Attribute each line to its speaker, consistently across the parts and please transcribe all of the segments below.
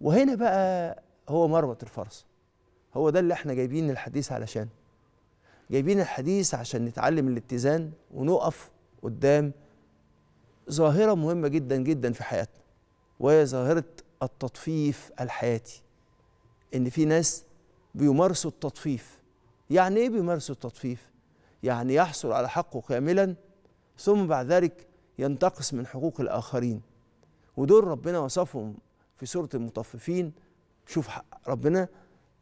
Speaker 1: وهنا بقى هو مروه الفرس هو ده اللي احنا جايبين الحديث علشان جايبين الحديث عشان نتعلم الاتزان ونقف قدام ظاهره مهمه جدا جدا في حياتنا وهي ظاهره التطفيف الحياتي ان في ناس بيمارسوا التطفيف يعني ايه بيمارسوا التطفيف يعني يحصل على حقه كاملا ثم بعد ذلك ينتقص من حقوق الاخرين ودول ربنا وصفهم في سورة المطففين شوف ربنا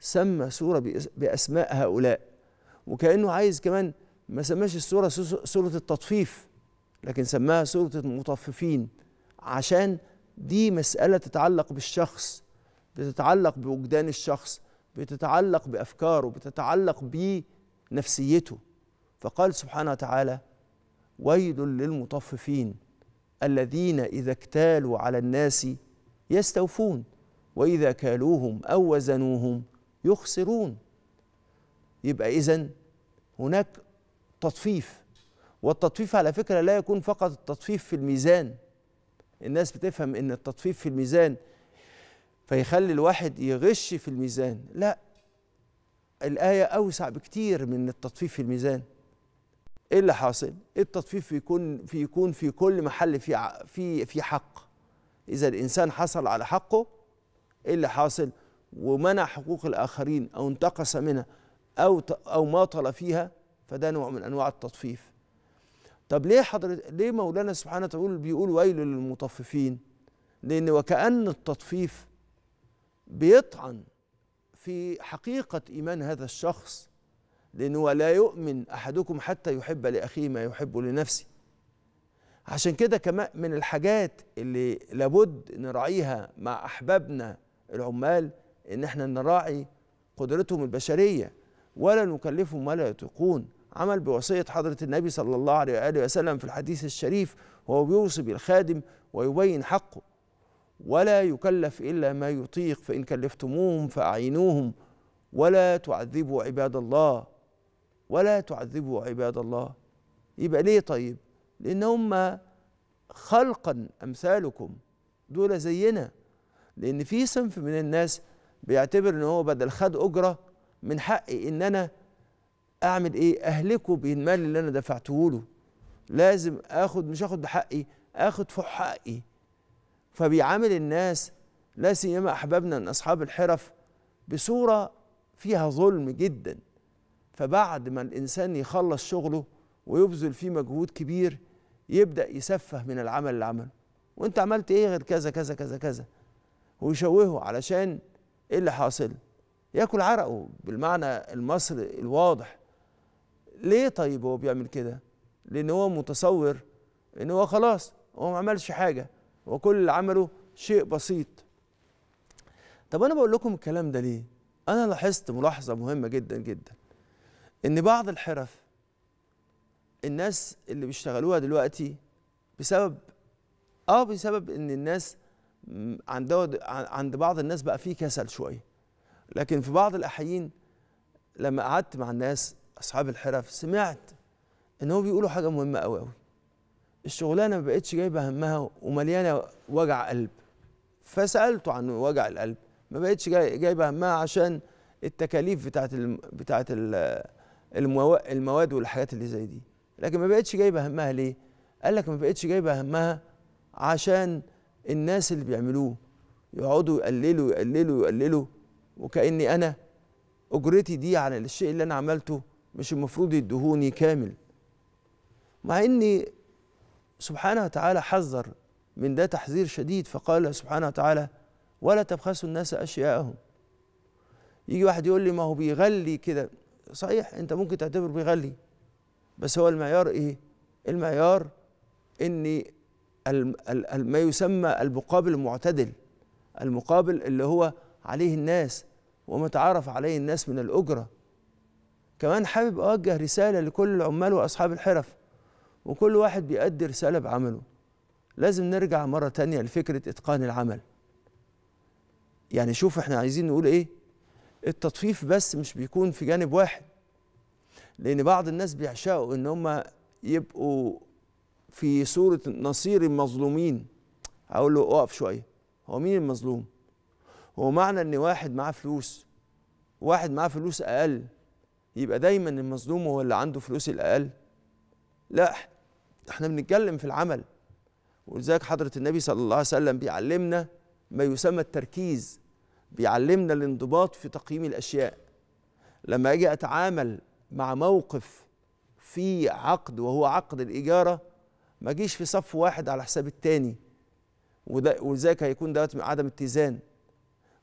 Speaker 1: سمى سورة بأسماء هؤلاء وكأنه عايز كمان ما سماش السورة سورة التطفيف لكن سماها سورة المطففين عشان دي مسألة تتعلق بالشخص بتتعلق بوجدان الشخص بتتعلق بأفكاره بتتعلق بنفسيته فقال سبحانه وتعالى ويل للمطففين الذين إذا اكتالوا على الناس يستوفون وإذا كالوهم أو وزنوهم يخسرون يبقى إذا هناك تطفيف والتطفيف على فكرة لا يكون فقط التطفيف في الميزان الناس بتفهم إن التطفيف في الميزان فيخلي الواحد يغش في الميزان لا الآية أوسع بكتير من التطفيف في الميزان إيه اللي حاصل؟ التطفيف يكون في يكون في كل محل في في في حق إذا الإنسان حصل على حقه إيه اللي حاصل ومنع حقوق الآخرين أو انتقص منها أو أو ماطل فيها فده نوع من أنواع التطفيف طب ليه حضرتك ليه مولانا سبحانه وتعالى بيقول ويل للمطففين لأن وكأن التطفيف بيطعن في حقيقة إيمان هذا الشخص لأنه لا يؤمن أحدكم حتى يحب لأخيه ما يحب لنفسه عشان كده كمان من الحاجات اللي لابد نراعيها مع احبابنا العمال ان احنا نراعي قدرتهم البشريه ولا نكلفهم ولا يطيقون عمل بوصيه حضره النبي صلى الله عليه واله وسلم في الحديث الشريف وهو بيوصي بالخادم ويبين حقه ولا يكلف الا ما يطيق فان كلفتموهم فاعينوهم ولا تعذبوا عباد الله ولا تعذبوا عباد الله يبقى ليه طيب لأن هم خلقا أمثالكم دول زينا لأن في صنف من الناس بيعتبر إن هو بدل خد أجرة من حقي إن أنا أعمل إيه أهلكه بالمال اللي أنا دفعته له لازم آخد مش آخد بحقي آخد فوق حقي فبيعامل الناس لا سيما أحبابنا من أصحاب الحرف بصورة فيها ظلم جدا فبعد ما الإنسان يخلص شغله ويبذل فيه مجهود كبير يبدا يسفه من العمل اللي عمله وانت عملت ايه غير كذا كذا كذا كذا ويشوهه علشان ايه اللي حاصل ياكل عرقه بالمعنى المصري الواضح ليه طيب هو بيعمل كده لان هو متصور ان هو خلاص هو ما عملش حاجه وكل اللي عمله شيء بسيط طب انا بقول لكم الكلام ده ليه انا لاحظت ملاحظه مهمه جدا جدا ان بعض الحرف الناس اللي بيشتغلوها دلوقتي بسبب اه بسبب ان الناس عند عند بعض الناس بقى فيه كسل شويه لكن في بعض الاحيين لما قعدت مع الناس اصحاب الحرف سمعت ان هو بيقولوا حاجه مهمه قوي قوي الشغلانه ما بقتش جايبه همها ومليانه وجع قلب فسالته عن وجع القلب ما بقتش جايبه همها عشان التكاليف بتاعت الم... بتاعت المواد والحاجات اللي زي دي لكن ما بقتش جايبه همها ليه؟ قال لك ما بقتش جايبه همها عشان الناس اللي بيعملوه يقعدوا يقللوا يقللوا يقللوا وكاني انا اجرتي دي على الشيء اللي انا عملته مش المفروض يدهوني كامل مع اني سبحانه وتعالى حذر من ده تحذير شديد فقال سبحانه وتعالى ولا تبخسوا الناس اشياءهم يجي واحد يقول لي ما هو بيغلي كده صحيح انت ممكن تعتبر بيغلي بس هو المعيار ايه المعيار ان ما يسمى المقابل المعتدل المقابل اللي هو عليه الناس وما تعرف عليه الناس من الأجرة كمان حابب أوجه رسالة لكل العمال وأصحاب الحرف وكل واحد بيأدي رسالة بعمله لازم نرجع مرة تانية لفكرة إتقان العمل يعني شوف احنا عايزين نقول ايه التطفيف بس مش بيكون في جانب واحد لان بعض الناس بيعشقوا ان هم يبقوا في صوره نصير المظلومين اقول له اقف شويه هو مين المظلوم هو معنى ان واحد معاه فلوس واحد معاه فلوس اقل يبقى دايما المظلوم هو اللي عنده فلوس الاقل لا احنا بنتكلم في العمل ولذلك حضره النبي صلى الله عليه وسلم بيعلمنا ما يسمى التركيز بيعلمنا الانضباط في تقييم الاشياء لما اجي اتعامل مع موقف في عقد وهو عقد الإجارة ما جيش في صف واحد على حساب التاني وده ولذلك هيكون دوت عدم اتزان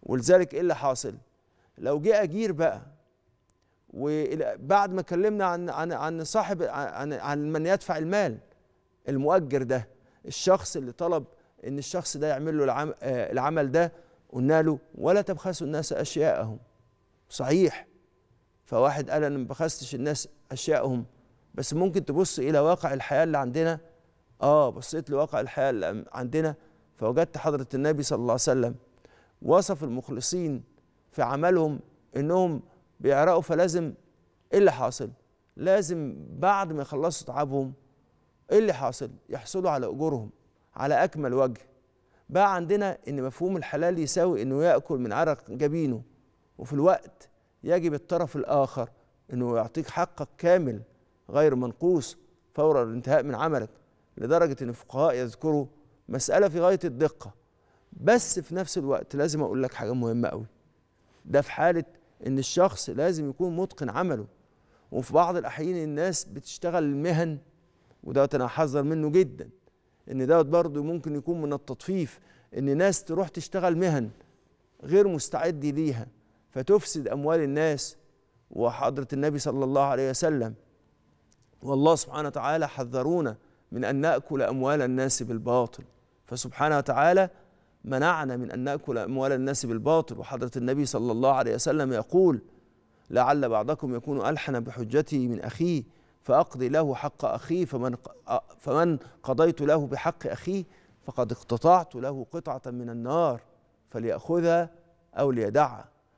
Speaker 1: ولذلك ايه اللي حاصل؟ لو جه اجير بقى وبعد ما اتكلمنا عن عن عن صاحب عن عن من يدفع المال المؤجر ده الشخص اللي طلب ان الشخص ده يعمل له آه، العمل ده قلنا له ولا تبخسوا الناس اشياءهم صحيح فواحد قال انا ما بخستش الناس اشيائهم بس ممكن تبص الى واقع الحياه اللي عندنا اه بصيت لواقع الحياه اللي عندنا فوجدت حضره النبي صلى الله عليه وسلم وصف المخلصين في عملهم انهم بيعرقوا فلازم ايه اللي حاصل لازم بعد ما يخلصوا تعبهم ايه اللي حاصل يحصلوا على اجورهم على اكمل وجه بقى عندنا ان مفهوم الحلال يساوي انه ياكل من عرق جبينه وفي الوقت يجب الطرف الآخر أنه يعطيك حقك كامل غير منقوص فور الانتهاء من عملك لدرجة أن الفقهاء يذكروا مسألة في غاية الدقة بس في نفس الوقت لازم أقول لك حاجة مهمة قوي ده في حالة أن الشخص لازم يكون متقن عمله وفي بعض الأحيان الناس بتشتغل المهن وده أنا أحذر منه جدا ان دوت برضه ممكن يكون من التطفيف ان ناس تروح تشتغل مهن غير مستعد ليها فتفسد اموال الناس وحضره النبي صلى الله عليه وسلم والله سبحانه وتعالى حذرونا من ان ناكل اموال الناس بالباطل فسبحانه وتعالى منعنا من ان ناكل اموال الناس بالباطل وحضره النبي صلى الله عليه وسلم يقول لعل بعضكم يكون الحن بحجته من اخيه فاقضي له حق اخيه فمن فمن قضيت له بحق اخيه فقد اقتطعت له قطعه من النار فلياخذها او ليدعها